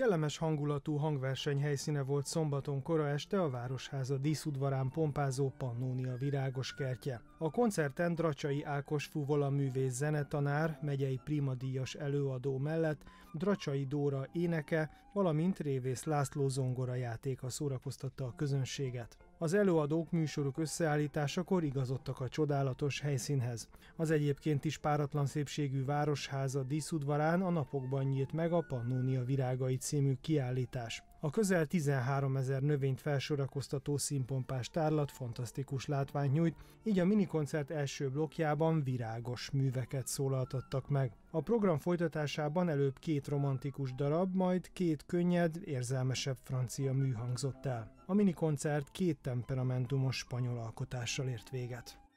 Kellemes hangulatú hangverseny helyszíne volt szombaton kora este a Városháza díszudvarán pompázó Pannónia virágos kertje. A koncerten Dracsai Ákos Fuvola művész zenetanár, megyei primadíjas előadó mellett Dracsai Dóra éneke, valamint Révész László zongora játéka szórakoztatta a közönséget. Az előadók műsoruk összeállításakor igazodtak a csodálatos helyszínhez. Az egyébként is páratlan szépségű városháza díszudvarán a napokban nyílt meg a Pannonia Virágai című kiállítás. A közel 13 ezer növényt felsorakoztató színpompás tárlat fantasztikus látványt nyújt, így a minikoncert első blokkjában virágos műveket szólaltattak meg. A program folytatásában előbb két romantikus darab, majd két könnyed, érzelmesebb francia mű hangzott el. A minikoncert két temperamentumos spanyol alkotással ért véget.